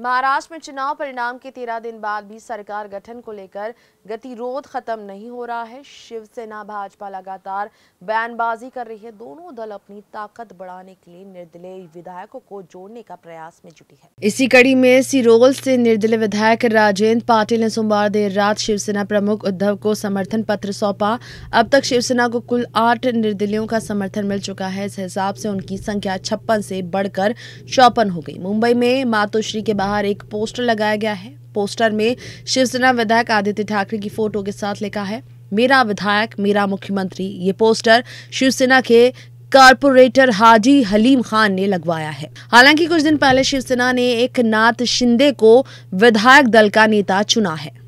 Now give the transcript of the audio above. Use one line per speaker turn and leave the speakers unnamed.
महाराष्ट्र में चुनाव परिणाम के तेरह दिन बाद भी सरकार गठन को लेकर गतिरोध खत्म नहीं हो रहा है शिवसेना भाजपा लगातार बयानबाजी कर रही है दोनों दल अपनी ताकत बढ़ाने के लिए निर्दलीय विधायकों को जोड़ने का प्रयास में जुटी है इसी कड़ी में सिरोल से निर्दलीय विधायक राजेंद्र पाटिल ने सोमवार देर रात शिवसेना प्रमुख उद्धव को समर्थन पत्र सौंपा अब तक शिवसेना को कुल आठ निर्दलियों का समर्थन मिल चुका है इस हिसाब से उनकी संख्या छप्पन से बढ़कर चौपन हो गई मुंबई में मातोश्री के बाहर एक पोस्टर लगाया गया है पोस्टर में शिवसेना विधायक आदित्य ठाकरे की फोटो के साथ लिखा है मेरा विधायक मेरा मुख्यमंत्री ये पोस्टर शिवसेना के कारपोरेटर हाजी हलीम खान ने लगवाया है हालांकि कुछ दिन पहले शिवसेना ने एक नाथ शिंदे को विधायक दल का नेता चुना है